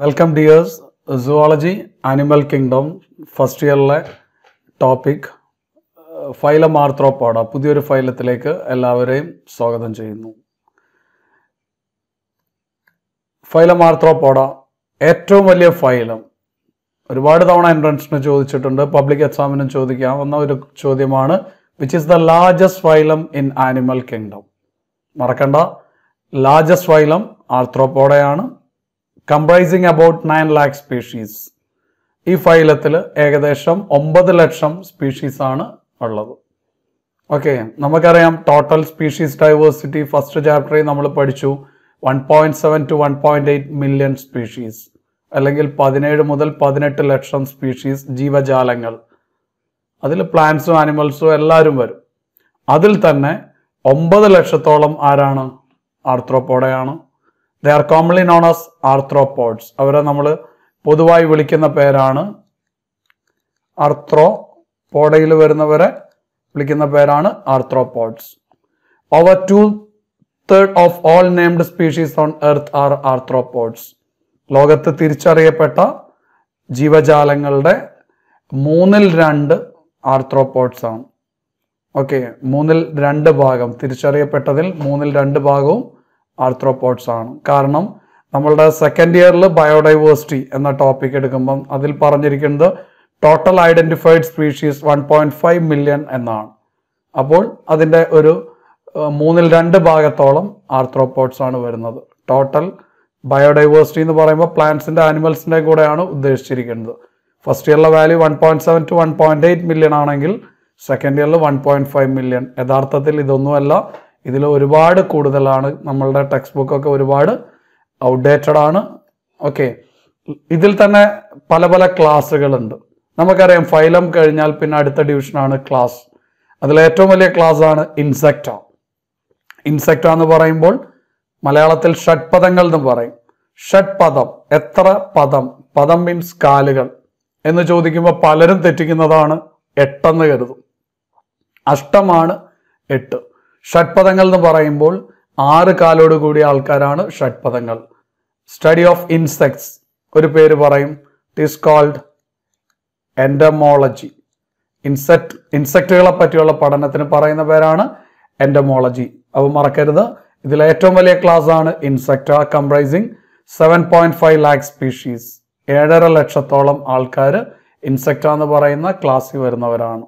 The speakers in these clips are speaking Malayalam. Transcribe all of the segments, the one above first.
Welcome dears zoology animal kingdom first ഇയറിലെ ടോപ്പിക് ഫൈല മാർത്രോപ്പാട പുതിയൊരു ഫൈലത്തിലേക്ക് എല്ലാവരെയും സ്വാഗതം ചെയ്യുന്നു ഫൈല മാർത്രോപ്പാട ഏറ്റവും വലിയ ഫൈലം ഒരുപാട് തവണ എൻട്രൻസിന് ചോദിച്ചിട്ടുണ്ട് പബ്ലിക് എക്സാമിനും ചോദിക്കാവുന്ന ഒരു ചോദ്യമാണ് which is the largest phylum in animal kingdom മറക്കണ്ട ലാർജസ്റ്റ് ഫൈലം ആർത്രോപ്പോടെയാണ് comprising about nine lakh species ഈ ഫൈലത്തിൽ ഏകദേശം ഒമ്പത് ലക്ഷം സ്പീഷീസ് ആണ് ഉള്ളത് ഓക്കെ നമുക്കറിയാം ടോട്ടൽ സ്പീഷീസ് ഡൈവേഴ്സിറ്റി ഫസ്റ്റ് ചാപ്റ്ററിൽ നമ്മൾ പഠിച്ചു one point seven to one point eight million species അല്ലെങ്കിൽ പതിനേഴ് മുതൽ പതിനെട്ട് ലക്ഷം സ്പീഷീസ് ജീവജാലങ്ങൾ അതിൽ പ്ലാന്റ്സും ആനിമൽസും എല്ലാവരും വരും അതിൽ തന്നെ ഒമ്പത് ലക്ഷത്തോളം ആരാണ് ആർത്രോപ്പോഡയാണ് they are commonly known as arthropods അവരെ നമ്മൾ പൊതുവായി വിളിക്കുന്ന പേരാണ് ആർത്രോ പോഡയിൽ വരുന്നവരെ വിളിക്കുന്ന പേരാണ് arthropods over two third of all named species on earth are arthropods ലോകത്ത് തിരിച്ചറിയപ്പെട്ട ജീവജാലങ്ങളുടെ മൂന്നിൽ രണ്ട് ആർത്രോപോഡ്സ് ആണ് ഓക്കെ മൂന്നിൽ രണ്ട് ഭാഗം തിരിച്ചറിയപ്പെട്ടതിൽ മൂന്നിൽ രണ്ട് ഭാഗവും ആർത്രോപോഡ്സ് ആണ് കാരണം നമ്മളുടെ സെക്കൻഡ് ഇയറിൽ ബയോഡൈവേഴ്സിറ്റി എന്ന ടോപ്പിക് എടുക്കുമ്പം അതിൽ പറഞ്ഞിരിക്കുന്നത് total identified species one point five million എന്നാണ് അപ്പോൾ അതിൻ്റെ ഒരു മൂന്നിൽ രണ്ട് ഭാഗത്തോളം ആർത്രോപോഡ്സ് ആണ് വരുന്നത് ടോട്ടൽ ബയോഡൈവേഴ്സിറ്റി എന്ന് പറയുമ്പോൾ പ്ലാന്റ്സിൻ്റെ ആനിമൽസിൻ്റെ കൂടെയാണ് ഉദ്ദേശിച്ചിരിക്കുന്നത് ഫസ്റ്റ് ഇയറിലെ value one point seven to one point eight million ആണെങ്കിൽ സെക്കൻഡ് ഇയറിൽ വൺ പോയിൻറ്റ് ഫൈവ് മില്യൺ യഥാർത്ഥത്തിൽ ഇതൊന്നുമല്ല ഇതിൽ ഒരുപാട് കൂടുതലാണ് നമ്മളുടെ ടെക്സ്റ്റ് ബുക്കൊക്കെ ഒരുപാട് ഔട്ട്ഡേറ്റഡ് ആണ് ഓക്കെ ഇതിൽ തന്നെ പല പല ക്ലാസ്സുകളുണ്ട് നമുക്കറിയാം ഫൈലം കഴിഞ്ഞാൽ പിന്നെ അടുത്ത ഡിവിഷനാണ് ക്ലാസ് അതിൽ ഏറ്റവും വലിയ ക്ലാസ് ആണ് ഇൻസെക്ട ഇൻസെക്ട എന്ന് പറയുമ്പോൾ മലയാളത്തിൽ പദങ്ങൾ എന്ന് പറയും പദം എത്ര പദം പദം മീൻസ് കാലുകൾ എന്ന് ചോദിക്കുമ്പോൾ പലരും തെറ്റിക്കുന്നതാണ് എട്ടെന്ന് കരുതും അഷ്ടമാണ് എട്ട് ഷഡ്പദങ്ങൾ എന്ന് പറയുമ്പോൾ ആറ് കാലോട് കൂടിയ ആൾക്കാരാണ് ഷഡ്പദങ്ങൾ സ്റ്റഡി ഓഫ് ഇൻസെക്ട്സ് ഒരു പേര് പറയും ഇറ്റ് കോൾഡ് എൻഡമോളജി ഇൻസെക്ട് ഇൻസെക്റ്റുകളെ പറ്റിയുള്ള പഠനത്തിന് പറയുന്ന പേരാണ് എൻഡമോളജി അപ്പോൾ മറക്കരുത് ഇതിൽ ഏറ്റവും വലിയ ക്ലാസ് ആണ് ആ comprising seven point five lakh species ഏഴര ലക്ഷത്തോളം ആൾക്കാർ ഇൻസെക്ട എന്ന് പറയുന്ന ക്ലാസ്സിൽ വരുന്നവരാണ്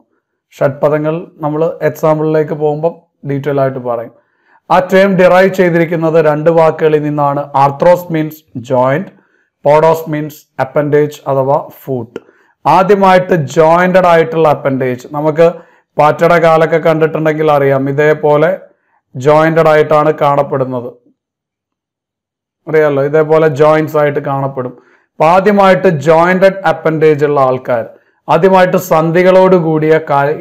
ഷഡ്പദങ്ങൾ നമ്മൾ എക്സാമ്പിളിലേക്ക് പോകുമ്പം ഡീറ്റെയിൽ ആയിട്ട് പറയും ആ ടേം ഡിറൈവ് ചെയ്തിരിക്കുന്നത് രണ്ട് വാക്കുകളിൽ നിന്നാണ് arthros means joint podos means appendage അഥവാ ഫൂട്ട് ആദ്യമായിട്ട് ജോയിന്റഡ് ആയിട്ടുള്ള അപ്പൻഡേജ് നമുക്ക് പാറ്റയുടെ കാലൊക്കെ കണ്ടിട്ടുണ്ടെങ്കിൽ അറിയാം ഇതേപോലെ ജോയിന്റഡ് ആയിട്ടാണ് കാണപ്പെടുന്നത് അറിയാലോ ഇതേപോലെ ജോയിൻസ് ആയിട്ട് കാണപ്പെടും അപ്പൊ ആദ്യമായിട്ട് ജോയിന്റഡ് അപ്പൻഡേജ് ഉള്ള ആൾക്കാർ ആദ്യമായിട്ട് സന്ധികളോട് കൂടിയ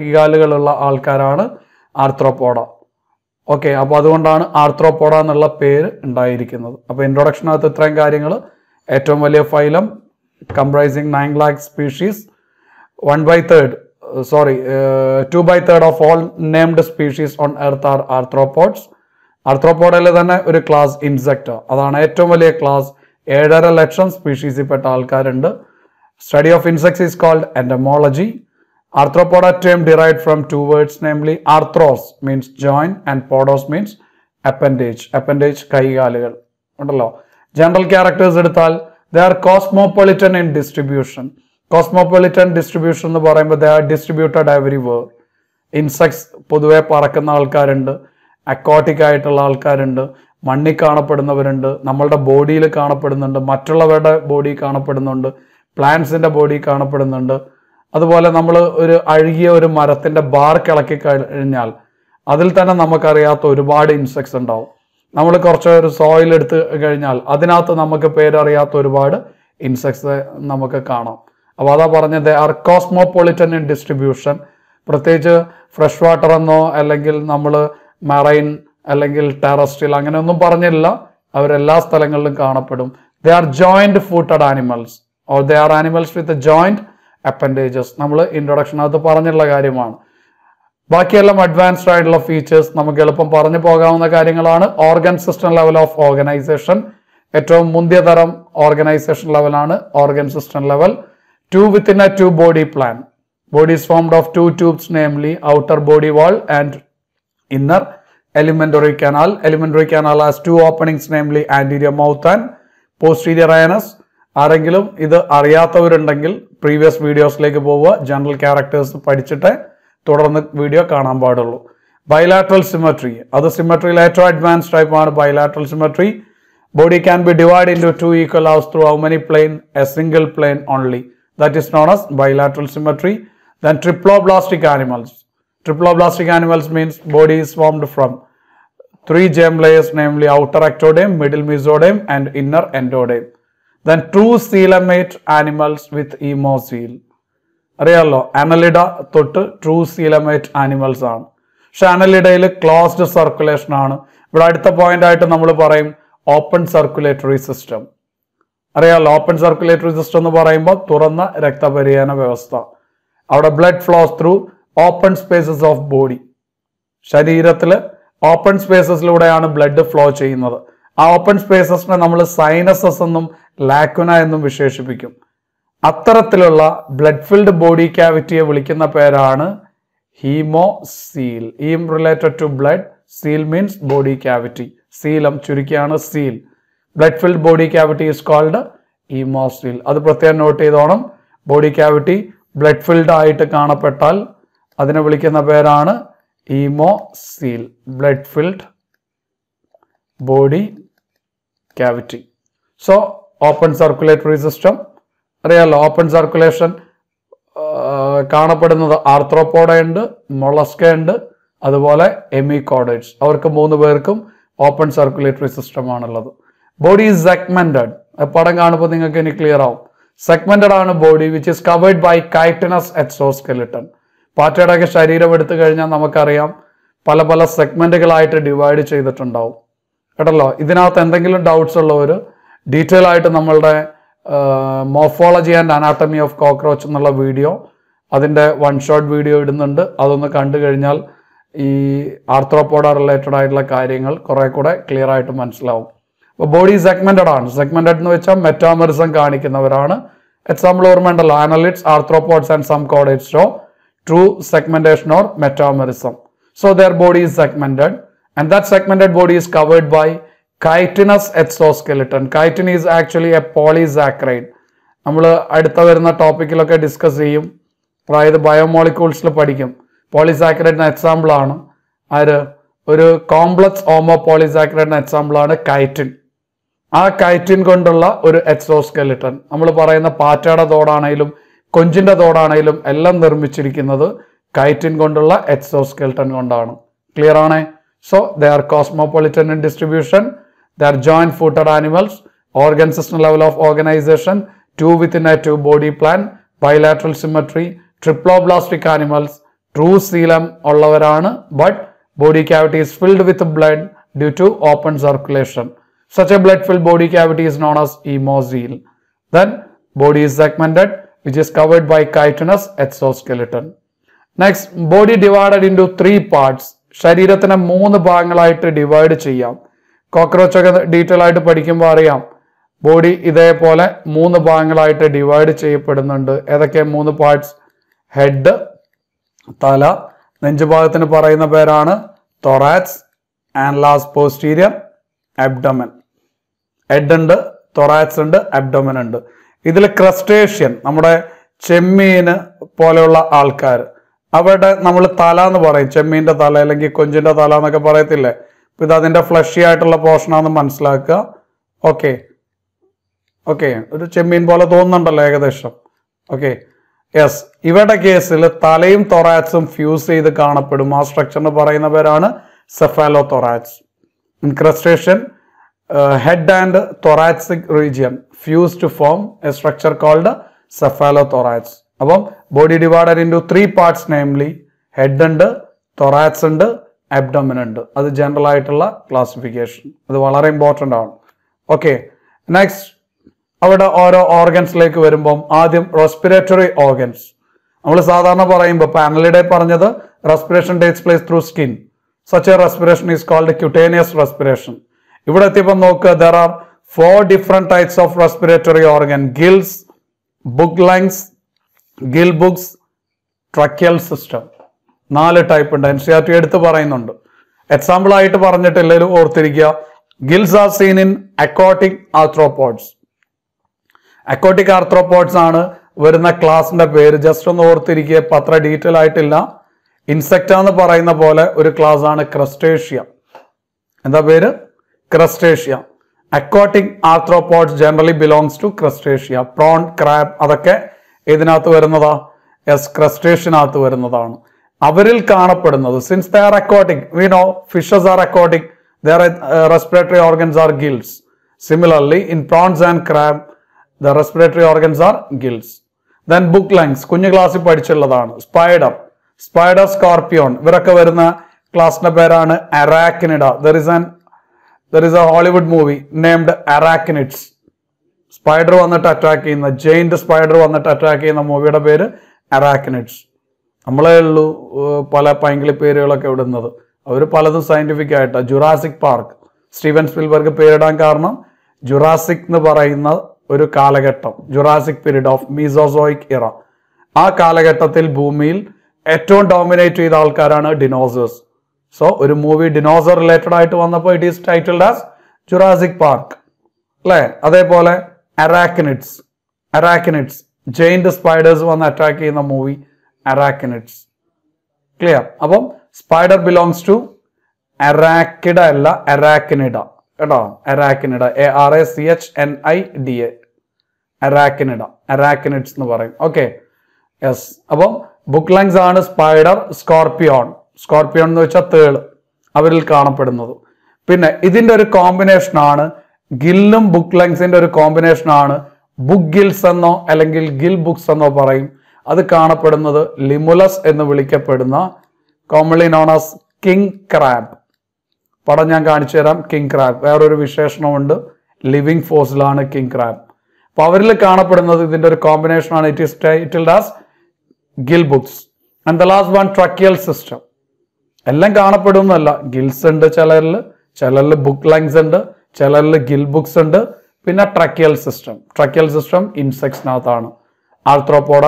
കാലുകളുള്ള ആൾക്കാരാണ് ആർത്രോപോഡ ഓക്കെ അപ്പോൾ അതുകൊണ്ടാണ് ആർത്രോപോഡ എന്നുള്ള പേര് ഉണ്ടായിരിക്കുന്നത് അപ്പോൾ ഇൻട്രൊഡക്ഷനകത്ത് ഇത്രയും കാര്യങ്ങൾ ഏറ്റവും വലിയ phylum comprising nine lakh species one by third sorry two by third of all named species on earth are arthropods ആർത്രോപോഡയിൽ തന്നെ ഒരു ക്ലാസ് ഇൻസെക്ട് അതാണ് ഏറ്റവും വലിയ ക്ലാസ് ഏഴര ലക്ഷം സ്പീഷീസിൽപ്പെട്ട ആൾക്കാരുണ്ട് study of insects is called entomology Arthropoda term derived from two words namely arthros means joint and podos means appendage. Appendage കൈകാലുകൾ ഉണ്ടല്ലോ ജനറൽ ക്യാരക്ടേഴ്സ് എടുത്താൽ they are cosmopolitan in distribution cosmopolitan distribution എന്ന് പറയുമ്പോൾ they are distributed everywhere insects പൊതുവെ പറക്കുന്ന ആൾക്കാരുണ്ട് അക്വാട്ടിക് ആയിട്ടുള്ള ആൾക്കാരുണ്ട് മണ്ണിൽ കാണപ്പെടുന്നവരുണ്ട് നമ്മളുടെ ബോഡിയിൽ കാണപ്പെടുന്നുണ്ട് മറ്റുള്ളവരുടെ ബോഡി കാണപ്പെടുന്നുണ്ട് പ്ലാന്റ്സിൻ്റെ ബോഡി കാണപ്പെടുന്നുണ്ട് അതുപോലെ നമ്മൾ ഒരു അഴുകിയ ഒരു മരത്തിൻ്റെ ബാർ കിളക്കി കഴിഞ്ഞാൽ അതിൽ തന്നെ നമുക്കറിയാത്ത ഒരുപാട് ഇൻസെക്ട്സ് ഉണ്ടാവും നമ്മൾ കുറച്ച് ഒരു സോയിൽ എടുത്ത് കഴിഞ്ഞാൽ അതിനകത്ത് നമുക്ക് പേരറിയാത്ത ഒരുപാട് ഇൻസെക്ട്സ് നമുക്ക് കാണാം അപ്പോൾ അതാ പറഞ്ഞത് ആർ കോസ്മോപൊളിറ്റൻ ഇൻ ഡിസ്ട്രിബ്യൂഷൻ പ്രത്യേകിച്ച് ഫ്രഷ് വാട്ടർ എന്നോ അല്ലെങ്കിൽ നമ്മൾ മറൈൻ അല്ലെങ്കിൽ ടെറസ്ട്രിയൽ ഒന്നും പറഞ്ഞില്ല അവരെല്ലാ സ്ഥലങ്ങളിലും കാണപ്പെടും they are joint footed animals or they are animals with joint appendages നമ്മൾ ഇൻട്രൊഡക്ഷൻ അത് പറഞ്ഞിട്ടുള്ള കാര്യമാണ് ബാക്കിയെല്ലാം അഡ്വാൻസ്ഡ് ആയിട്ടുള്ള ഫീച്ചേഴ്സ് നമുക്ക് എളുപ്പം പറഞ്ഞു പോകാവുന്ന കാര്യങ്ങളാണ് organ system level of organisation ഏറ്റവും മുന്തിയ തരം ഓർഗനൈസേഷൻ ലെവലാണ് organ system level tube within a tube body plan body is formed of two tubes namely outer body wall and inner alimentary canal alimentary canal has two openings namely anterior mouth and posterior anus ആരെങ്കിലും ഇത് അറിയാത്തവരുണ്ടെങ്കിൽ പ്രീവിയസ് വീഡിയോസിലേക്ക് പോവുക ജനറൽ ക്യാരക്ടേഴ്സ് പഠിച്ചിട്ട് തുടർന്ന് വീഡിയോ കാണാൻ പാടുള്ളൂ ബൈലാട്രൽ സിമട്രി അത് സിമട്രിയിൽ ഏറ്റവും അഡ്വാൻസ് ടൈപ്പാണ് bilateral symmetry body can be divide into two equal halves through how many plane a single plane only that is known as bilateral symmetry ട്രിപ്ലോ ട്രിപ്ലോബ്ലാസ്റ്റിക് ആനിമൽസ് ട്രിപ്ലോ triploblastic animals means body is formed from three germ layers namely outer ectoderm middle mesoderm and inner endoderm then true coelomate animals with haemocoel അറിയാമല്ലോ അനലിഡ തൊട്ട് ട്രൂ സീലമേറ്റ് ആനിമൽസ് ആണ് പക്ഷെ അനലിഡയിൽ ക്ലോസ്ഡ് സർക്കുലേഷൻ ആണ് ഇവിടെ അടുത്ത പോയിന്റ് ആയിട്ട് നമ്മൾ പറയും ഓപ്പൺ സർക്കുലേറ്ററി സിസ്റ്റം അറിയാമല്ലോ ഓപ്പൺ സർക്കുലേറ്ററി സിസ്റ്റം എന്ന് പറയുമ്പോൾ തുറന്ന രക്തപരിയാന വ്യവസ്ഥ അവിടെ blood flows through open spaces of body ശരീരത്തിൽ ഓപ്പൺ സ്പേസസിലൂടെയാണ് ബ്ലഡ് ഫ്ലോ ചെയ്യുന്നത് ആ ഓപ്പൺ സ്പേസസിനെ നമ്മൾ സൈനസസ് എന്നും ലാക്കുന എന്നും വിശേഷിപ്പിക്കും അത്തരത്തിലുള്ള ബ്ലഡ് ഫിൽഡ് ബോഡി ക്യാവിറ്റിയെ വിളിക്കുന്ന പേരാണ് haemocoel haem related to blood coel means body cavity coelom ചുരുക്കിയാണ് coel blood filled body cavity is called haemocoel അത് പ്രത്യേകം നോട്ട് ചെയ്തോണം ബോഡി ക്യാവിറ്റി ബ്ലഡ് ഫിൽഡ് ആയിട്ട് കാണപ്പെട്ടാൽ അതിനെ വിളിക്കുന്ന പേരാണ് haemocoel blood filled body cavity. So, open circulatory system, real open circulation കാണപ്പെടുന്നത് ആർത്രോപോഡ ഉണ്ട് മൊളസ്ക ഉണ്ട് അതുപോലെ എമിക്കോഡൈറ്റ്സ് അവർക്ക് മൂന്ന് പേർക്കും ഓപ്പൺ സർക്കുലേറ്ററി സിസ്റ്റം സിസ്റ്റമാണുള്ളത് ബോഡി ഈസ് സെഗ്മെന്റഡ് പടം കാണുമ്പോൾ നിങ്ങൾക്ക് ഇനി ക്ലിയർ ആവും സെഗ്മെന്റഡ് ആണ് body which is covered by chitinous exoskeleton പാറ്റയുടെയൊക്കെ ശരീരം എടുത്തു കഴിഞ്ഞാൽ നമുക്കറിയാം പല പല സെഗ്മെന്റുകളായിട്ട് ഡിവൈഡ് ചെയ്തിട്ടുണ്ടാവും കേട്ടല്ലോ ഇതിനകത്ത് എന്തെങ്കിലും ഡൗട്ട്സ് ഉള്ളവർ ഡീറ്റെയിൽ ആയിട്ട് നമ്മളുടെ morphology and anatomy of cockroach എന്നുള്ള വീഡിയോ അതിൻ്റെ വൺ ഷോട്ട് വീഡിയോ ഇടുന്നുണ്ട് അതൊന്ന് കണ്ടു കഴിഞ്ഞാൽ ഈ ആർത്രോപോഡ റിലേറ്റഡ് ആയിട്ടുള്ള കാര്യങ്ങൾ കുറെ കൂടെ ക്ലിയർ ആയിട്ട് മനസ്സിലാവും അപ്പോൾ ബോഡി സെഗ്മെന്റഡ് ആണ് സെഗ്മെന്റഡ് എന്ന് വെച്ചാൽ മെറ്റാമറിസം കാണിക്കുന്നവരാണ് എക്സാമ്പിൾ ഓർമ്മയുണ്ടല്ലോ annelids arthropods and some chordates show true segmentation or metamerism so their body is segmented and that segmented body is covered by chitinous exoskeleton. Chitin is actually a polysaccharide. നമ്മൾ അടുത്ത വരുന്ന ടോപ്പിക്കിലൊക്കെ ഡിസ്കസ് ചെയ്യും അതായത് ബയോമോളിക്യൂൾസിൽ പഠിക്കും പോളിസാക്കറൈഡിന് എക്സാമ്പിൾ ആണ് ആര് ഒരു കോംപ്ലക്സ് ഓമോ പോളിസാക്കറൈഡിന് എക്സാമ്പിൾ ആണ് കൈറ്റിൻ ആ കൈറ്റിൻ കൊണ്ടുള്ള ഒരു എക്സോസ്കെലിട്ടൺ നമ്മൾ പറയുന്ന പാറ്റയുടെ തോടാണേലും കൊഞ്ചിന്റെ തോടാണേലും എല്ലാം നിർമ്മിച്ചിരിക്കുന്നത് കൈറ്റിൻ കൊണ്ടുള്ള എക്സോസ്കെലിട്ടൺ കൊണ്ടാണ് ക്ലിയർ ആണേ So they are cosmopolitan in distribution. They are joint footed animals, organ system level of organization, two within a two body plan, bilateral symmetry, triploblastic animals, true coelom ullavarana, but body cavity is filled with blood due to open circulation. Such a blood-filled body cavity is known as hemozeal. Then body is segmented which is covered by chitinous exoskeleton. Next, body divided into three parts ശരീരത്തിനെ മൂന്ന് ഭാഗങ്ങളായിട്ട് ഡിവൈഡ് ചെയ്യാം കോക്രോച്ച് ഒക്കെ ഡീറ്റെയിൽ ആയിട്ട് പഠിക്കുമ്പോൾ അറിയാം ബോഡി ഇതേപോലെ മൂന്ന് ഭാഗങ്ങളായിട്ട് ഡിവൈഡ് ചെയ്യപ്പെടുന്നുണ്ട് ഏതൊക്കെ മൂന്ന് പാർട്സ് ഹെഡ് തല നെഞ്ചുഭാഗത്തിന് പറയുന്ന പേരാണ് thorax and last posterior abdomen head ഉണ്ട് തൊറാക്സ് ഉണ്ട് അബ്ഡമൻ ഉണ്ട് ഇതിൽ ക്രസ്റ്റേഷ്യൻ നമ്മുടെ ചെമ്മീന് പോലെയുള്ള ആൾക്കാർ അവിടെ നമ്മൾ തല എന്ന് പറയും ചെമ്മീൻ്റെ തല അല്ലെങ്കിൽ കൊഞ്ചിൻ്റെ തല എന്നൊക്കെ പറയത്തില്ലേ അപ്പം ഇത് അതിൻ്റെ ഫ്ലഷി ആയിട്ടുള്ള പോർഷനാണെന്ന് മനസ്സിലാക്കുക ഓക്കെ ഓക്കെ ഒരു ചെമ്മീൻ പോലെ തോന്നുന്നുണ്ടല്ലോ ഏകദേശം ഓക്കെ യെസ് ഇവരുടെ കേസിൽ തലയും തൊറാറ്റ്സും ഫ്യൂസ് ചെയ്ത് കാണപ്പെടും ആ സ്ട്രക്ചറിന് പറയുന്ന പേരാണ് cephalothorax in crustacean head and thoracic region fuse to form a structure called cephalothorax അപ്പം body divided into three parts namely head ഉണ്ട് തൊറാക്സ് ഉണ്ട് അബ്ഡോമിൻ ഉണ്ട് അത് ജനറൽ ആയിട്ടുള്ള ക്ലാസിഫിക്കേഷൻ അത് വളരെ ഇമ്പോർട്ടൻ്റ് ആണ് ഓക്കെ നെക്സ്റ്റ് അവിടെ ഓരോ ഓർഗൻസിലേക്ക് വരുമ്പം ആദ്യം റെസ്പിറേറ്ററി ഓർഗൻസ് നമ്മൾ സാധാരണ പറയുമ്പോൾ പാനലിടെ പറഞ്ഞത് respiration takes place through skin such a respiration is called cutaneous respiration ഇവിടെ എത്തിയപ്പോൾ നോക്കുക there are four different types of respiratory organ gills book lungs gill books tracheal system നാല് ടൈപ്പ് ഉണ്ട് എൻ സി ആർ ടി എടുത്ത് പറയുന്നുണ്ട് എക്സാമ്പിൾ ആയിട്ട് പറഞ്ഞിട്ടില്ലെങ്കിലും ഓർത്തിരിക്കുക gills are seen in aquatic arthropods aquatic arthropods ആണ് വരുന്ന ക്ലാസിന്റെ പേര് ജസ്റ്റ് ഒന്ന് ഓർത്തിരിക്കുക ഇപ്പം അത്ര ഡീറ്റെയിൽ ആയിട്ടില്ല ഇൻസെക്ട് എന്ന് പറയുന്ന പോലെ ഒരു ക്ലാസ് ആണ് ക്രസ്റ്റേഷ്യ എന്താ പേര് crustacea aquatic arthropods generally belongs to crustacea prawn crab അതൊക്കെ ഏതിനകത്ത് വരുന്നതാ എസ് ക്രസ്റ്റേഷ്യനകത്ത് വരുന്നതാണ് അവരിൽ കാണപ്പെടുന്നത് since they are aquatic we know fishes are aquatic their respiratory organs are gills similarly in prawns and crab the respiratory organs are gills then book lines കുഞ്ഞു ക്ലാസ്സിൽ പഠിച്ചുള്ളതാണ് സ്പൈഡർ സ്പൈഡർ സ്കോർപ്പിയോൺ ഇവരൊക്കെ വരുന്ന ക്ലാസിന്റെ പേരാണ് arachnida there is an there is a Hollywood movie named arachnids spider വന്നിട്ട് അറ്റാക്ക് ചെയ്യുന്ന ജെയിൻറ്റ് സ്പൈഡർ വന്നിട്ട് അറ്റാക്ക് ചെയ്യുന്ന മൂവിയുടെ പേര് അറാക്കനിഡ്സ് നമ്മളേ ഉള്ളൂ പല പൈങ്കിളി പേരുകളൊക്കെ ഇടുന്നത് അവർ പലതും സയൻറ്റിഫിക് ആയിട്ട് ജുറാസിക് പാർക്ക് സ്റ്റീവൻ സ്പിൽബർഗ് പേരിടാൻ കാരണം ജുറാസിക് എന്ന് പറയുന്ന ഒരു കാലഘട്ടം ജുറാസിക് പീരീഡ് ഓഫ് മീസോസോയിക് ഇറ ആ കാലഘട്ടത്തിൽ ഭൂമിയിൽ ഏറ്റവും ഡോമിനേറ്റ് ചെയ്ത ആൾക്കാരാണ് ഡിനോസേഴ്സ് സോ ഒരു മൂവി ഡിനോസർ റിലേറ്റഡ് ആയിട്ട് വന്നപ്പോൾ it is titled as Jurassic Park അല്ലേ അതേപോലെ അറാക്കിനിഡ്സ് അറാക്കിനിഡ്സ് ജെയിൻറ്റ് സ്പൈഡേഴ്സ് വന്ന് അറ്റാക്ക് ചെയ്യുന്ന മൂവി അറാക്കിനിഡ്സ് ക്ലിയർ അപ്പം സ്പൈഡർ ബിലോങ്സ് ടു അറാക്കിഡ അല്ല അറാക്കനിഡ കേട്ടോ arachnida A R A C H N I D A arachnida arachnids എന്ന് പറയും ഓക്കെ യെസ് അപ്പം ബുക്ക് ലങ്സ് ആണ് സ്പൈഡർ സ്കോർപ്പിയോൺ സ്കോർപ്പിയോൺ എന്ന് വെച്ചാൽ തേള് അവരിൽ കാണപ്പെടുന്നത് പിന്നെ ഇതിൻ്റെ ഒരു കോമ്പിനേഷൻ ആണ് ഗില്ലും ബുക്ക് ലെങ്സിന്റെ ഒരു കോമ്പിനേഷൻ ആണ് ബുക്ക് ഗിൽസ് എന്നോ അല്ലെങ്കിൽ ഗിൽ ബുക്സ് എന്നോ പറയും അത് കാണപ്പെടുന്നത് ലിമുലസ് എന്ന് വിളിക്കപ്പെടുന്ന commonly known as king crab പടം ഞാൻ കാണിച്ചു തരാം കിങ് ക്രാബ് വേറൊരു വിശേഷണമുണ്ട് ലിവിങ് ഫോഴ്സിലാണ് കിങ് ക്രാബ് അപ്പോൾ അവരിൽ കാണപ്പെടുന്നത് ഇതിന്റെ ഒരു കോമ്പിനേഷനാണ് it is titled as gill books and the last one tracheal system എല്ലാം കാണപ്പെടുന്നല്ല ഗിൽസ് ഉണ്ട് ചിലരിൽ ചിലരിൽ ബുക്ക് ലങ്സ് ഉണ്ട് ചിലരിൽ ഗിൽ ബുക്സ് ഉണ്ട് പിന്നെ ട്രക്കിയൽ സിസ്റ്റം ട്രക്കിയൽ സിസ്റ്റം ഇൻസെക്ട്സിനകത്താണ് arthropoda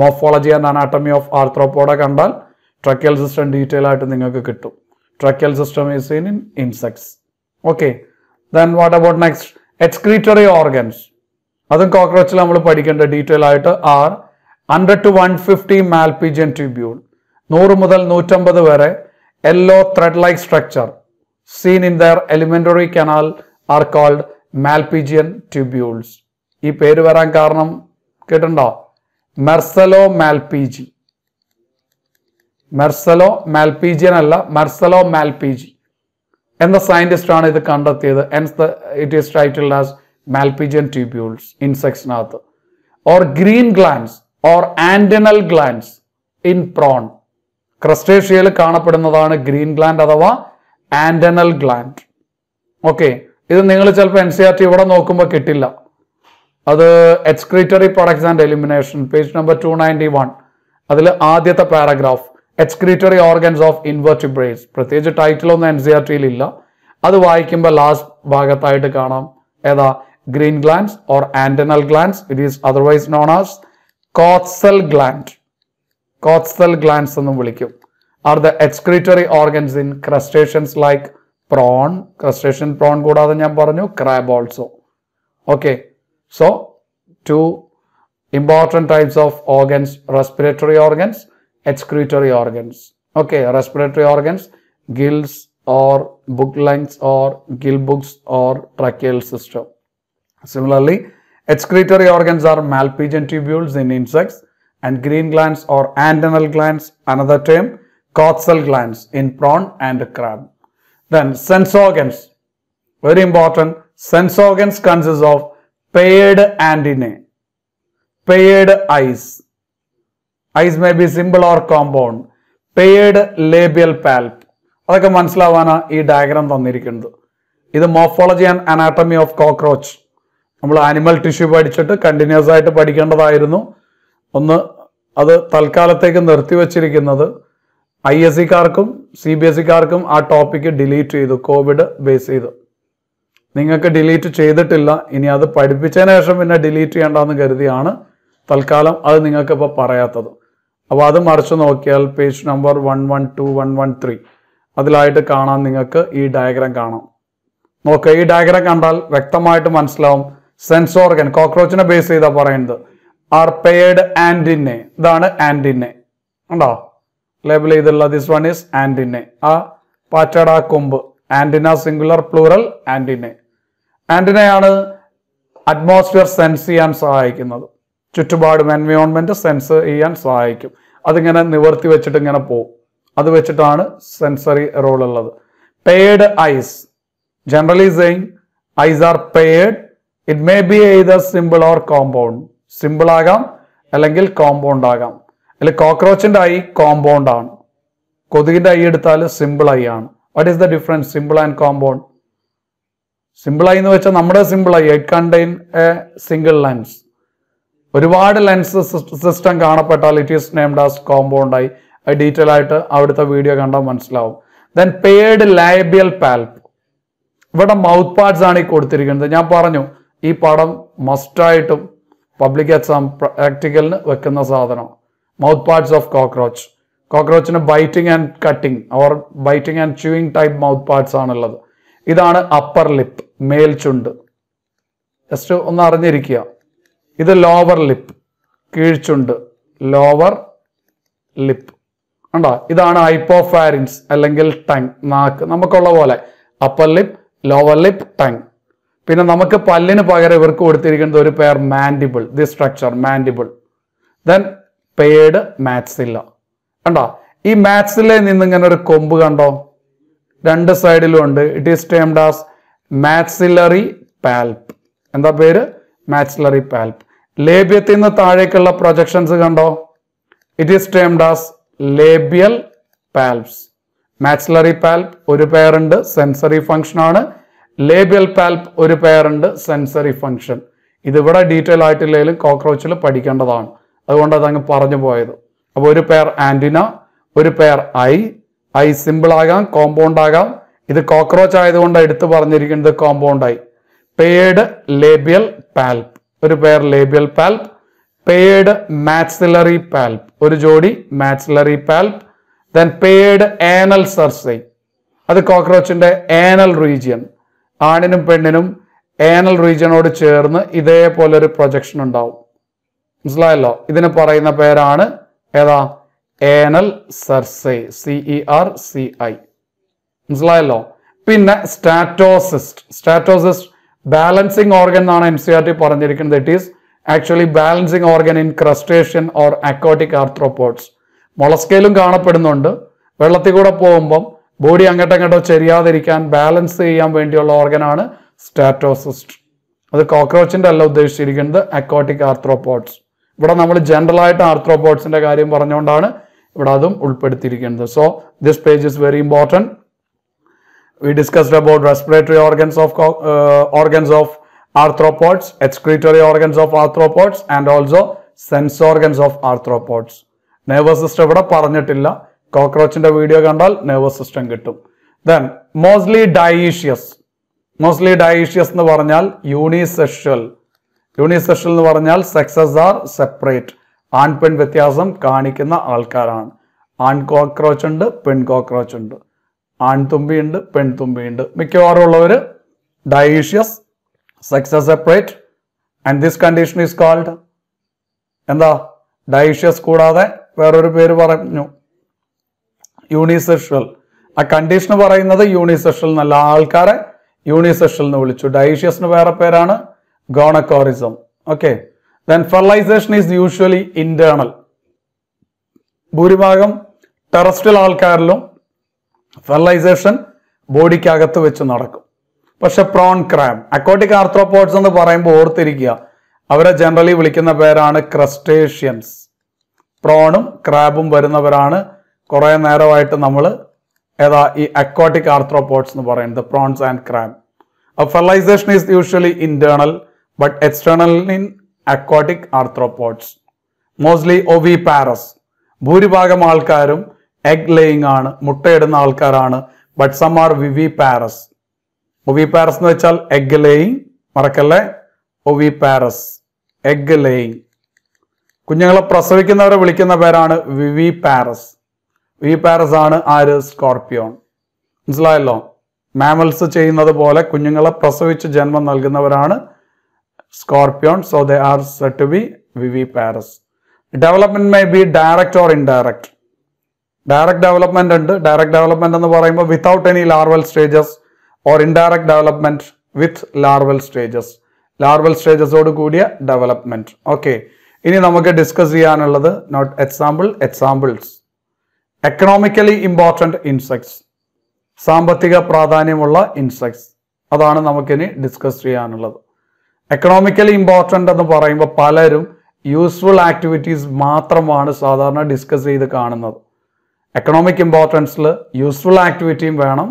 morphology and anatomy of arthropoda കണ്ടാൽ ട്രക്കിയൽ സിസ്റ്റം ഡീറ്റെയിൽ ആയിട്ട് നിങ്ങൾക്ക് കിട്ടും tracheal system is seen in insects okay then what about next excretory organs അതും കോക്രോച്ചിൽ നമ്മൾ പഠിക്കേണ്ട ഡീറ്റെയിൽ ആയിട്ട് are hundred to one fifty Malpighian tubule നൂറ് മുതൽ നൂറ്റമ്പത് വരെ yellow thread like structure seen in their elementary canal are called malpighian tubules. ഈ പേര് വരാൻ കാരണം കേട്ടിട്ടുണ്ടോ മെർസലോ മാൽപീജി മെർസലോ മാൽപീജിയൻ അല്ല മെർസലോ മാൽപീജി എന്ന സയന്റിസ്റ്റാണ് ഇത് കണ്ടെത്തിയത് and it is titled as Malpighian tubules ഇൻസെക്ട്സിനകത്ത് or green glands or antennal glands in prawn ക്രസ്റ്റേഷ്യയിൽ കാണപ്പെടുന്നതാണ് ഗ്രീൻ ഗ്ലാൻഡ് അഥവാ ആന്റനൽ ഗ്ലാൻഡ് ഓക്കെ ഇത് നിങ്ങൾ ചിലപ്പോൾ N C R e T ഇവിടെ നോക്കുമ്പോൾ കിട്ടില്ല അത് excretory products and elimination page number two ninety one അതിൽ ആദ്യത്തെ paragraph excretory organs of invertebrates പ്രത്യേകിച്ച് ടൈറ്റിലൊന്നും എൻ സി ആർ e ടിയിൽ ഇല്ല അത് വായിക്കുമ്പോൾ ലാസ്റ്റ് ഭാഗത്തായിട്ട് കാണാം ഏതാ green glands or antennal glands it is otherwise known as coxal gland coxal glands എന്നും വിളിക്കും are the excretory organs in crustaceans like prawn, crustacean prawn കൂടാതെ ഞാൻ പറഞ്ഞു crab also. Okay, so two important types of organs, respiratory organs, excretory organs. Okay, respiratory organs, gills or book lungs or gill books or tracheal system. Similarly, excretory organs are malpigian tubules in insects and green glands or antennal glands, another term Coxal glands in prawn and crab. Then sense organs. Very important. Sense organs consists of paired antennae, paired eyes. Eyes may be simple or compound. Paired labial palp അതൊക്കെ മനസ്സിലാവാനാണ് ഈ ഡയഗ്രാം തന്നിരിക്കുന്നത് ഇത് morphology and anatomy of cockroach നമ്മൾ ആനിമൽ ടിഷ്യൂ പഠിച്ചിട്ട് കണ്ടിന്യൂസ് ആയിട്ട് പഠിക്കേണ്ടതായിരുന്നു ഒന്ന് അത് തൽക്കാലത്തേക്ക് നിർത്തിവച്ചിരിക്കുന്നത് ഐ എസ് സിക്കാർക്കും സി ബി എസ് സിക്കാർക്കും ആ ടോപ്പിക്ക് ഡിലീറ്റ് ചെയ്തു കോവിഡ് ബേസ് ചെയ്ത് നിങ്ങൾക്ക് ഡിലീറ്റ് ചെയ്തിട്ടില്ല ഇനി അത് പഠിപ്പിച്ചതിന് ശേഷം പിന്നെ ഡിലീറ്റ് ചെയ്യേണ്ടെന്ന് കരുതിയാണ് തൽക്കാലം അത് നിങ്ങൾക്ക് ഇപ്പോൾ പറയാത്തത് അപ്പോൾ അത് മറിച്ച് നോക്കിയാൽ page number one one two one one three അതിലായിട്ട് കാണാൻ നിങ്ങൾക്ക് ഈ ഡയഗ്രാം കാണാം നോക്കുക ഈ ഡയഗ്രാം കണ്ടാൽ വ്യക്തമായിട്ട് മനസ്സിലാവും സെൻസ് ഓർഗൻ കോക്രോച്ചിനെ ബേസ് ചെയ്താൽ പറയുന്നത് ആർ പെയർഡ് ആൻഡിന്നെ ഇതാണ് ആൻഡിന്നെ ഉണ്ടോ ലേബിൾ ചെയ്തുള്ള ദിസ് വൺ ഇസ് ആൻറ്റിനെ ആ പാറ്റാട കൊമ്പ് ആൻറ്റിന സിംഗുലർ പ്ലൂറൽ ആൻറ്റിനെ ആൻറ്റിനയാണ് അറ്റ്മോസ്ഫിയർ സെൻസ് ചെയ്യാൻ സഹായിക്കുന്നത് ചുറ്റുപാടും എൻവയോൺമെന്റ് സെൻസ് ചെയ്യാൻ സഹായിക്കും അതിങ്ങനെ നിവർത്തി വെച്ചിട്ട് ഇങ്ങനെ പോകും അത് വെച്ചിട്ടാണ് സെൻസറി റോൾ ഉള്ളത് paired eyes generally saying eyes are paired it may be either simple or compound simple ആകാം അല്ലെങ്കിൽ കോമ്പൗണ്ട് ആകാം അല്ലെ കോക്രോച്ചിൻ്റെ ഐ കോമ്പൗണ്ട് ആണ് കൊതുകിൻ്റെ ഐ എടുത്താൽ സിമ്പിൾ ഐ ആണ് what is the difference simple and compound simple eye എന്ന് വെച്ചാൽ നമ്മുടെ simple eye it contain a single lens ഒരുപാട് ലെൻസ് സിസ്റ്റം കാണപ്പെട്ടാൽ it is named as compound eye അത് ഡീറ്റെയിൽ ആയിട്ട് അവിടുത്തെ വീഡിയോ കണ്ടാൽ മനസ്സിലാവും ദെൻ പേഡ് ലൈബിയൽ പാൽപ്പ് ഇവിടെ മൗത്ത് പാർട്സ് ആണ് ഈ കൊടുത്തിരിക്കുന്നത് ഞാൻ പറഞ്ഞു ഈ പടം മസ്റ്റായിട്ടും പബ്ലിക് എക്സാം പ്രാക്ടിക്കലിന് വെക്കുന്ന സാധനം മൗത്ത് പാർട്സ് ഓഫ് കോക്രോച്ച് കോക്രോച്ചിന് biting and cutting or biting and chewing type mouth parts ആണുള്ളത് ഇതാണ് അപ്പർ ലിപ്പ് മേൽ ചുണ്ട് ജസ്റ്റ് ഒന്ന് അറിഞ്ഞിരിക്കുക ഇത് ലോവർ ലിപ്പ് കീഴ്ചുണ്ട് ലോവർ ലിപ്പ് ഉണ്ടോ ഇതാണ് ഹൈപ്പോഫാരിൻസ് അല്ലെങ്കിൽ ടങ് നാക്ക് നമുക്കുള്ള പോലെ upper lip lower lip tongue പിന്നെ നമുക്ക് പല്ലിന് പകരം ഇവർക്ക് കൊടുത്തിരിക്കുന്നത് ഒരു pair mandible the structure mandible then paired maxilla കണ്ടോ ഈ മാത്സിലെ നിന്ന് ഇങ്ങനെ ഒരു കൊമ്പ് കണ്ടോ രണ്ട് സൈഡിലും ഉണ്ട് it is termed as maxillary palp എന്താ പേര് മാത്സിലറി പാൽപ്പ് ലേബ്യത്തിൽ നിന്ന് താഴേക്കുള്ള പ്രൊജക്ഷൻസ് കണ്ടോ it is termed as labial palps maxillary palp ഒരു പേരുണ്ട് സെൻസറി ഫംഗ്ഷൻ ആണ് ലേബിയൽ പാൽപ്പ് ഒരു പേരുണ്ട് സെൻസറി ഫംഗ്ഷൻ ഇതിവിടെ ഡീറ്റെയിൽ ആയിട്ടില്ലെങ്കിലും കോക്രോച്ചിൽ പഠിക്കേണ്ടതാണ് അതുകൊണ്ടാണ് അതങ്ങ് പറഞ്ഞു പോയത് അപ്പോൾ ഒരു പേർ ആൻറ്റിന ഒരു പേർ ഐ ഐ സിമ്പിൾ ആകാം കോമ്പൗണ്ട് ആകാം ഇത് കോക്രോച്ച് ആയതുകൊണ്ട് എടുത്തു പറഞ്ഞിരിക്കുന്നത് കോമ്പൗണ്ട് ആയി പേഡ് ലേബിയൽ പാൽപ്പ് ഒരു പേർ ലേബിയൽ പാൽപ്പ് പേഡ് മാക്സിലറി പാൽപ്പ് ഒരു ജോഡി maxillary palp then paired anal cerci അത് കോക്രോച്ചിന്റെ ആനൽ റീജിയൻ ആണിനും പെണ്ണിനും ആനൽ റീജിയനോട് ചേർന്ന് ഇതേപോലെ ഒരു പ്രൊജക്ഷൻ ഉണ്ടാവും മനസ്സിലായല്ലോ ഇതിന് പറയുന്ന പേരാണ് ഏതാ anal cerci C E R C I മനസ്സിലായല്ലോ പിന്നെ സ്റ്റാറ്റോസിസ്റ്റ് സ്റ്റാറ്റോസിസ്റ്റ് ബാലൻസിങ് ഓർഗൻ എന്നാണ് എൻ സി ആർ ടി പറഞ്ഞിരിക്കുന്നത് it is actually balancing organ in crustacean or aquatic arthropods മുളസ്കയിലും കാണപ്പെടുന്നുണ്ട് വെള്ളത്തിൽ കൂടെ പോകുമ്പം ബോഡി അങ്ങോട്ടോ ചെരിയാതിരിക്കാൻ ബാലൻസ് ചെയ്യാൻ വേണ്ടിയുള്ള ഓർഗനാണ് സ്റ്റാറ്റോസിസ്റ്റ് അത് കോക്രോച്ചിന്റെ അല്ല ഉദ്ദേശിച്ചിരിക്കുന്നത് അക്വാട്ടിക് ആർത്രോപോഡ്സ് ഇവിടെ നമ്മൾ ജനറലായിട്ട് ആർത്രോപോഡ്സിന്റെ കാര്യം പറഞ്ഞുകൊണ്ടാണ് ഇവിടെ അതും ഉൾപ്പെടുത്തിയിരിക്കുന്നത് so this page is very important we discussed about respiratory organs of organs of arthropods excretory organs of arthropods and also sense organs of arthropods nervous system ഇവിടെ പറഞ്ഞിട്ടില്ല കോക്രോച്ചിന്റെ വീഡിയോ കണ്ടാൽ നെർവസ് സിസ്റ്റം കിട്ടും then mostly dioecious mostly dioecious എന്ന് പറഞ്ഞാൽ യൂണിസെക്ഷൽ യൂണിസെഷൻ എന്ന് പറഞ്ഞാൽ സെക്സസ് ആർ സെപ്പറേറ്റ് ആൺ പെൺ വ്യത്യാസം കാണിക്കുന്ന ആൾക്കാരാണ് ആൺ കോക്രോച്ച് ഉണ്ട് പെൺ കോക്രോച്ച് ഉണ്ട് ആൺതുമ്പിയുണ്ട് പെൺതുമ്പിയുണ്ട് മിക്കവാറും ഉള്ളവർ dioecious sexes separate and this condition is called എന്താ ഡയേഷ്യസ് കൂടാതെ വേറൊരു പേര് പറഞ്ഞു യൂണിസെക്ഷൽ ആ കണ്ടീഷൻ പറയുന്നത് യൂണിസെക്ഷൽ എന്നല്ല ആൾക്കാരെ യൂണിസെക്ഷൽ എന്ന് വിളിച്ചു ഡയേഷ്യസിന് വേറെ പേരാണ് gonochorism okay Then fertilization is usually internal ഭൂരിഭാഗം ടെറസ്ട്രൽ ആൾക്കാരിലും ഫെർലൈസേഷൻ ബോഡിക്കകത്ത് വെച്ച് നടക്കും പക്ഷെ പ്രോൺ ക്രാബ് അക്കോട്ടിക് ആർത്രോപോഡ്സ് എന്ന് പറയുമ്പോൾ ഓർത്തിരിക്കുക അവരെ ജനറലി വിളിക്കുന്ന പേരാണ് ക്രസ്റ്റേഷ്യൻസ് പ്രോണും ക്രാബും വരുന്നവരാണ് കുറേ നേരമായിട്ട് നമ്മൾ ഏതാ ഈ അക്വാട്ടിക് ആർത്രോപോഡ്സ് എന്ന് പറയുന്നത് prawns and crab fertilization is usually internal but external in aquatic arthropods. Mostly oviparous. ഭൂരിഭാഗം ആൾക്കാരും എഗ് ലേയിങ് ആണ് മുട്ടയിടുന്ന ആൾക്കാരാണ് but some are viviparous oviparous എന്ന് വെച്ചാൽ എഗ് ലേയിങ് മറക്കല്ലേ ഒവി പാരസ് എഗ് ലേയിങ് കുഞ്ഞുങ്ങളെ പ്രസവിക്കുന്നവരെ വിളിക്കുന്ന പേരാണ് വിവി പാരസ് വിവി പാരസ് ആണ് ആര് സ്കോർപ്പിയോൺ മനസ്സിലായല്ലോ മാമൽസ് ചെയ്യുന്നത് പോലെ കുഞ്ഞുങ്ങളെ പ്രസവിച്ച് ജന്മം നൽകുന്നവരാണ് scorpion. So they are said to be viviparous. Development may be direct or indirect. Direct development and direct development എന്ന് പറയുമ്പോൾ without any larval stages or indirect development with larval stages. Larval സ്റ്റേജസോട് കൂടിയ ഡെവലപ്മെൻറ്റ് ഓക്കെ ഇനി നമുക്ക് ഡിസ്കസ് ചെയ്യാനുള്ളത് note example examples economically important insects സാമ്പത്തിക പ്രാധാന്യമുള്ള ഇൻസെക്ട്സ് അതാണ് നമുക്കിനി ഡിസ്കസ് ചെയ്യാനുള്ളത് എക്കണോമിക്കലി ഇമ്പോർട്ടൻ്റ് എന്ന് പറയുമ്പോൾ പലരും യൂസ്ഫുൾ ആക്ടിവിറ്റീസ് മാത്രമാണ് സാധാരണ ഡിസ്കസ് ചെയ്ത് കാണുന്നത് എക്കണോമിക് ഇമ്പോർട്ടൻസിൽ യൂസ്ഫുൾ ആക്ടിവിറ്റിയും വേണം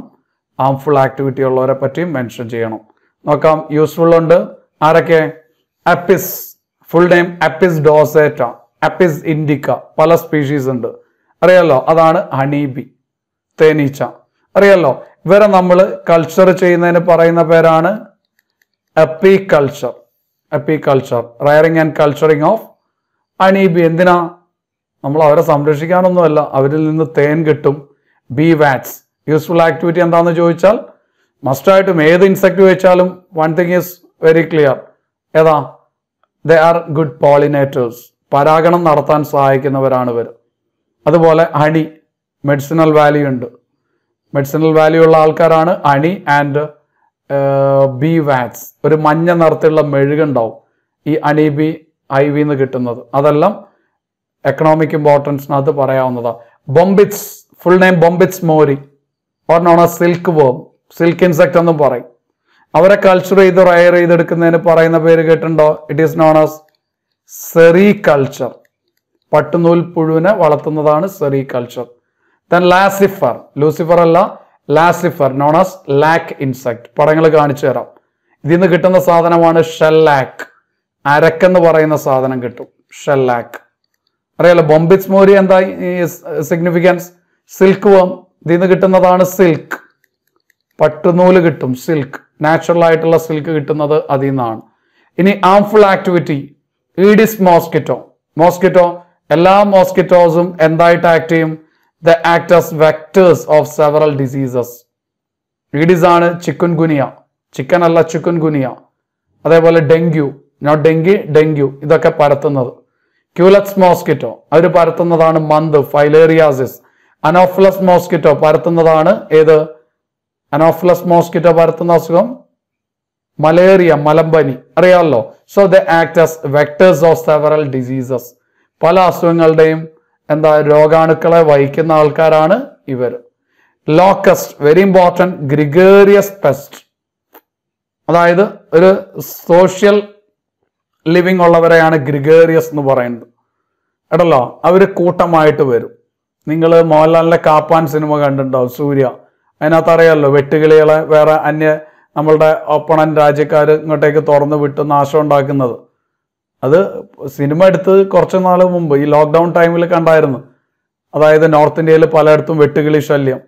ഹാംഫുൾ ആക്ടിവിറ്റി ഉള്ളവരെ പറ്റിയും മെൻഷൻ ചെയ്യണം നോക്കാം യൂസ്ഫുൾ ഉണ്ട് ആരൊക്കെ Apis full time Apis dorsata Apis indica പല സ്പീഷീസ് ഉണ്ട് അറിയാലോ അതാണ് ഹണീബി തേനീച്ച അറിയാലോ ഇവരെ നമ്മൾ കൾച്ചർ ചെയ്യുന്നതിന് പറയുന്ന പേരാണ് apiculture apiculture rearing and culturing of honey bee എന്തിനാ നമ്മൾ അവരെ സംരക്ഷിക്കാനൊന്നുമല്ല അവരിൽ നിന്ന് തേൻ കിട്ടും ബി വാറ്റ്സ് യൂസ്ഫുൾ ആക്ടിവിറ്റി എന്താണെന്ന് ചോദിച്ചാൽ മസ്റ്റായിട്ടും ഏത് ഇൻസെക്ട് വെച്ചാലും one thing is very clear ഏതാ ദ ആർ ഗുഡ് പോളിനേറ്റേഴ്സ് പരാഗണം നടത്താൻ സഹായിക്കുന്നവരാണ് ഇവർ അതുപോലെ ഹണി മെഡിസിനൽ വാല്യൂ ഉണ്ട് മെഡിസിനൽ വാല്യൂ ഉള്ള ആൾക്കാരാണ് ഹണി ആൻഡ് ബി വാക്സ് ഒരു മഞ്ഞ നിറത്തിലുള്ള മെഴുകുണ്ടാവും ഈ അനീബി ഐ വി എന്ന് കിട്ടുന്നത് അതെല്ലാം എക്കണോമിക് ഇമ്പോർട്ടൻസിനകത്ത് പറയാവുന്നതാണ് Bombyx full name Bombyx mori or known silkworm silk insect എന്നും പറയും അവരെ കൾച്ചർ ചെയ്ത് റയർ ചെയ്തെടുക്കുന്നതിന് പറയുന്ന പേര് കേട്ടുണ്ടോ it is known as sericulture പട്ടുനൂൽ പുഴുവിനെ വളർത്തുന്നതാണ് sericulture then Laccifer Lucifer അല്ല Laccifer known as lac insect പടങ്ങൾ കാണിച്ചു തരാം ഇതിൽ നിന്ന് കിട്ടുന്ന സാധനമാണ് ഷെല്ലാക്ക് അരക്കെന്ന് പറയുന്ന സാധനം കിട്ടും ഷെല്ലാക്ക് അറിയാലോ ബോംബിസ് മോരി എന്താ സിഗ്നിഫിക്കൻസ് സിൽക്ക് വം ഇതിൽ നിന്ന് കിട്ടുന്നതാണ് സിൽക്ക് പട്ടുനൂല് കിട്ടും സിൽക്ക് നാച്ചുറൽ ആയിട്ടുള്ള സിൽക്ക് കിട്ടുന്നത് അതിൽ നിന്നാണ് ഇനി harmful activity Aedes mosquito mosquito എല്ലാ മോസ്കിറ്റോസും എന്തായിട്ട് ആക്ട് ചെയ്യും they act as vectors of several diseases Aedes ആണ് ചിക്കൻ ഗുനിയ ചിക്കൻ അല്ല ചിക്കൻ ഗുനിയ അതേപോലെ ഡെങ്കു നോട്ട് ഡെങ്കി ഡെങ്കു ഇതൊക്കെ പരത്തുന്നത് ക്യൂലക്സ് മോസ്കിറ്റോ അവർ പരത്തുന്നതാണ് മന്ത് ഫൈലേറിയാസിസ് അനോഫ്ലസ് മോസ്കിറ്റോ പരത്തുന്നതാണ് ഏത് അനോഫ്ലസ് മോസ്കിറ്റോ പരത്തുന്ന അസുഖം മലേറിയ മലമ്പനി അറിയാമല്ലോ so they act as vectors of several diseases പല അസുഖങ്ങളുടെയും എന്താ രോഗാണുക്കളെ വഹിക്കുന്ന ആൾക്കാരാണ് ഇവർ locust very important gregarious pest അതായത് ഒരു സോഷ്യൽ ലിവിങ് ഉള്ളവരെയാണ് ഗ്രിഗേറിയസ് എന്ന് പറയുന്നത് കേട്ടല്ലോ അവർ കൂട്ടമായിട്ട് വരും നിങ്ങൾ മോഹൻലാലിൻ്റെ കാപ്പാൻ സിനിമ കണ്ടിട്ടുണ്ടാവും സൂര്യ അതിനകത്ത് അറിയാമല്ലോ വെട്ടുകിളികളെ വേറെ അന്യ നമ്മളുടെ ഒപ്പണൻ രാജ്യക്കാർ ഇങ്ങോട്ടേക്ക് തുറന്നു വിട്ട് നാശം ഉണ്ടാക്കുന്നത് അത് സിനിമ എടുത്തത് കുറച്ച് നാൾ മുമ്പ് ഈ ലോക്ക്ഡൗൺ ടൈമിൽ കണ്ടായിരുന്നു അതായത് നോർത്ത് ഇന്ത്യയിൽ പലയിടത്തും വെട്ടുകിളി ശല്യം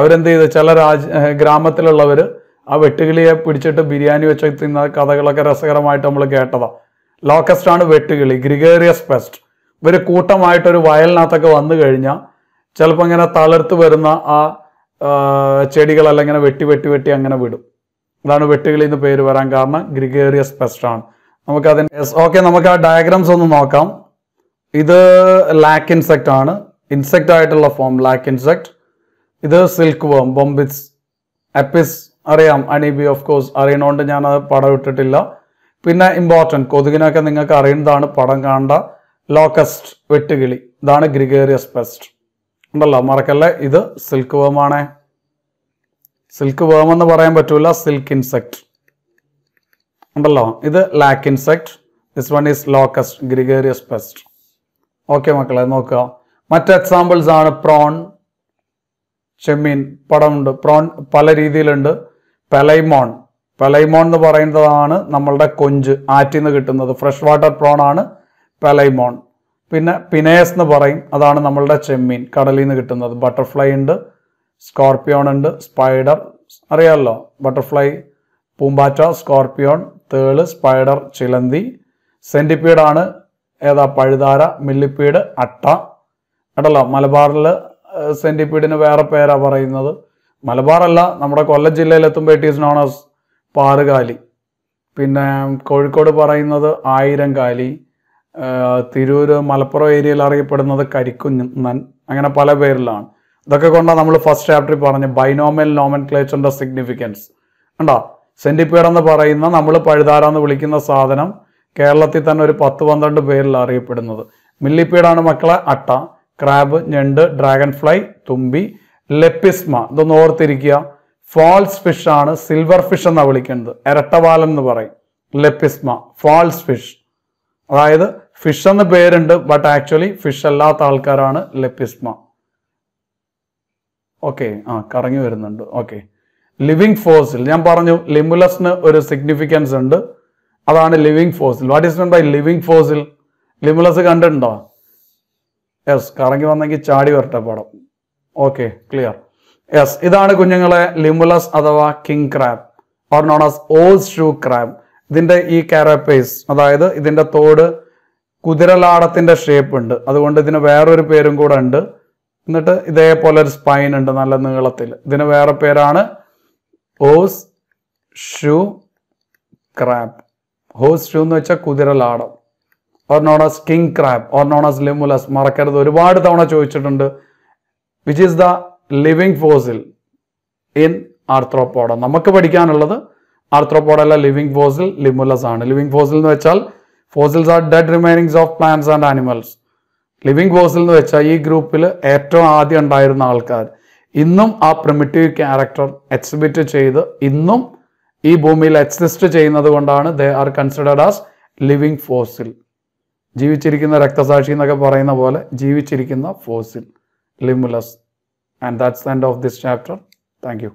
അവരെന്ത് ചെയ്തു ചില രാജ ഗ്രാമത്തിലുള്ളവർ ആ വെട്ടുകിളിയെ പിടിച്ചിട്ട് ബിരിയാണി വെച്ച് തിന്ന കഥകളൊക്കെ രസകരമായിട്ട് നമ്മൾ കേട്ടതാ ലോക്കസ്റ്റാണ് വെട്ടുകിളി ഗ്രിഗേറിയസ് പെസ്റ്റ് ഇവർ കൂട്ടമായിട്ടൊരു വയലിനകത്തൊക്കെ വന്നു കഴിഞ്ഞാൽ ചിലപ്പോൾ ഇങ്ങനെ തളർത്ത് വരുന്ന ആ ചെടികളെല്ലാം ഇങ്ങനെ വെട്ടി വെട്ടി വെട്ടി അങ്ങനെ വിടും അതാണ് വെട്ടുകിളി എന്ന് പേര് വരാൻ കാരണം ഗ്രിഗേറിയസ് പെസ്റ്റ് ആണ് നമുക്കതിന് യെസ് ഓക്കെ നമുക്ക് ആ ഡയഗ്രാംസ് ഒന്ന് നോക്കാം ഇത് ലാക്ക് ഇൻസെക്റ്റ് ആണ് ഇൻസെക്റ്റ് ആയിട്ടുള്ള ഫോം ലാക്ക് ഇൻസെക്റ്റ് ഇത് സിൽക്ക് വേം ബോംബിസ് എപ്പിസ് അറിയാം അനീബി ഓഫ് കോഴ്സ് അറിയണോണ്ട് ഞാൻ അത് പടം ഇട്ടിട്ടില്ല പിന്നെ ഇമ്പോർട്ടൻറ്റ് കൊതുകിനൊക്കെ നിങ്ങൾക്ക് അറിയുന്നതാണ് പടം കാണണ്ട ലോക്കസ്റ്റ് വെട്ടുകിളി ഇതാണ് ഗ്രിഗേറിയസ് പെസ്റ്റ് ഉണ്ടല്ലോ മറക്കല്ലേ ഇത് സിൽക്ക് വേമാണേ സിൽക്ക് വേം എന്ന് പറയാൻ പറ്റൂല സിൽക്ക് ഇൻസെക്ട് ഉണ്ടല്ലോ ഇത് lac insect this one is locust gregarious pest okay മക്കളെ നോക്കുക മറ്റ് എക്സാമ്പിൾസ് ആണ് പ്രോൺ ചെമ്മീൻ പടമുണ്ട് പ്രോൺ പല രീതിയിലുണ്ട് പെലൈമോൺ പെലൈമോൺ എന്ന് പറയുന്നതാണ് നമ്മളുടെ കൊഞ്ച് ആറ്റിൽ നിന്ന് കിട്ടുന്നത് ഫ്രഷ് വാട്ടർ പ്രോൺ ആണ് പെലൈമോൺ പിന്നെ പിനേസ് എന്ന് പറയും അതാണ് നമ്മളുടെ ചെമ്മീൻ കടലിൽ നിന്ന് കിട്ടുന്നത് ബട്ടർഫ്ലൈ ഉണ്ട് സ്കോർപ്പിയോൺ ഉണ്ട് സ്പൈഡർ അറിയാമല്ലോ ബട്ടർഫ്ലൈ പൂമ്പാറ്റ സ്കോർപ്പിയോൺ തേള് സ്പൈഡർ ചിലന്തി സെൻറ്റിപ്പീഡാണ് ഏതാ പഴുതാര മില്ലിപ്പീഡ് അട്ട അടല്ലോ മലബാറിൽ സെൻറ്റിപ്പീഡിന് വേറെ പേരാ പറയുന്നത് മലബാറല്ല നമ്മുടെ കൊല്ലം ജില്ലയിലെത്തുമ്പോൾ ഇറ്റ് ഈസ് നോൺ ആസ് പാറുകാലി പിന്നെ കോഴിക്കോട് പറയുന്നത് ആയിരം കാലി തിരൂർ മലപ്പുറം ഏരിയയിൽ അറിയപ്പെടുന്നത് കരിക്കുന്നൻ അങ്ങനെ പല പേരിലാണ് ഇതൊക്കെ കൊണ്ടാണ് നമ്മൾ ഫസ്റ്റ് ചാപ്റ്ററിൽ പറഞ്ഞ ബൈനോമൽ നോമൻ ക്ലേച്ചറിൻ്റെ സിഗ്നിഫിക്കൻസ് ഉണ്ടോ എന്ന് പറയുന്ന നമ്മൾ പഴുതാരാന്ന് വിളിക്കുന്ന സാധനം കേരളത്തിൽ തന്നെ ഒരു പത്ത് പന്ത്രണ്ട് പേരിൽ അറിയപ്പെടുന്നത് മില്ലിപ്പീഡാണ് മക്കളെ അട്ട ക്രാബ് ഞണ്ട് ഡ്രാഗൺ ഫ്ലൈ തുമ്പി ലെപ്പിസ്മ ഇതൊന്ന് ഓർത്തിരിക്കുക ഫാൾസ് ഫിഷ് ആണ് സിൽവർ ഫിഷ് എന്നാണ് വിളിക്കുന്നത് ഇരട്ടവാലൻ എന്ന് പറയും ലെപ്പിസ്മ ഫാൾസ് ഫിഷ് അതായത് ഫിഷ് എന്ന പേരുണ്ട് ബട്ട് ആക്ച്വലി ഫിഷ് അല്ലാത്ത ആൾക്കാരാണ് ലെപ്പിസ്മ ഓക്കെ ആ കറങ്ങി വരുന്നുണ്ട് ഓക്കെ ലിവിങ് ഫോഴ്സിൽ ഞാൻ പറഞ്ഞു ലിമുലസിന് ഒരു സിഗ്നിഫിക്കൻസ് ഉണ്ട് അതാണ് ലിവിങ് ഫോഴ്സിൽ what is meant by living ഫോഴ്സിൽ ലിമുലസ് കണ്ടിട്ടുണ്ടോ യെസ് കറങ്ങി വന്നെങ്കിൽ ചാടി വരട്ടെ പടം ഓക്കെ ക്ലിയർ യെസ് ഇതാണ് കുഞ്ഞുങ്ങളെ ലിമുലസ് അഥവാ king crab or known as horseshoe crab ഇതിൻ്റെ ഈ കാരപ്പേസ് അതായത് ഇതിൻ്റെ തോട് കുതിരലാടത്തിൻ്റെ ഷേപ്പ് ഉണ്ട് അതുകൊണ്ട് ഇതിന് വേറൊരു പേരും കൂടെ ഉണ്ട് എന്നിട്ട് ഇതേപോലെ ഒരു സ്പൈൻ ഉണ്ട് നല്ല നീളത്തിൽ ഇതിന് വേറെ പേരാണ് horseshoe crab horseshoe എന്ന് വെച്ചാൽ കുതിരലാടം or known as king crab or known as Limulus മറക്കരുത് ഒരുപാട് തവണ ചോദിച്ചിട്ടുണ്ട് which is the living fossil in arthropoda നമുക്ക് പഠിക്കാനുള്ളത് ആർത്രോപ്പോഡ അല്ല ലിവിങ് ഫോസിൽ ലിമുലസ് ആണ് ലിവിങ് ഫോസിൽ എന്ന് വെച്ചാൽ fossils are dead remainings of plants and animals living fossil എന്ന് വെച്ചാൽ ഈ ഗ്രൂപ്പിൽ ഏറ്റവും ആദ്യം ഉണ്ടായിരുന്ന ആൾക്കാർ ഇന്നും ആ പ്രിമിറ്റീവ് ക്യാരക്ടർ എക്സിബിറ്റ് ചെയ്ത് ഇന്നും ഈ ഭൂമിയിൽ എക്സിസ്റ്റ് ചെയ്യുന്നത് കൊണ്ടാണ് they are considered as living fossil ജീവിച്ചിരിക്കുന്ന രക്തസാക്ഷി എന്നൊക്കെ പറയുന്ന പോലെ ജീവിച്ചിരിക്കുന്ന fossil Limulus and that's the end of this chapter thank U